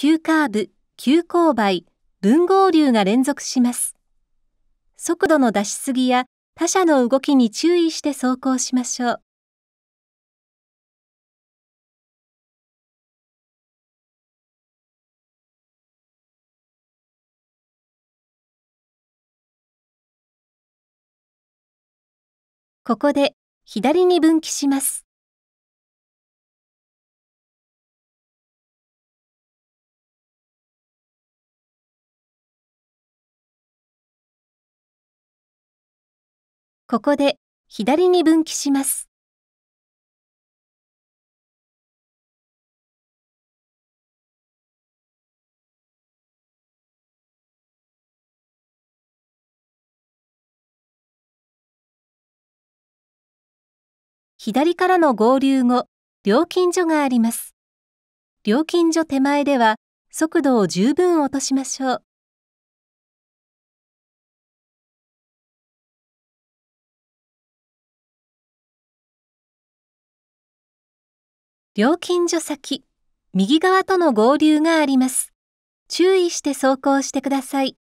急カーブ、急勾配、分合流が連続します。速度の出しすぎや他者の動きに注意して走行しましょう。ここで左に分岐します。ここで左に分岐します。左からの合流後、料金所があります。料金所手前では速度を十分落としましょう。料金所先、右側との合流があります。注意して走行してください。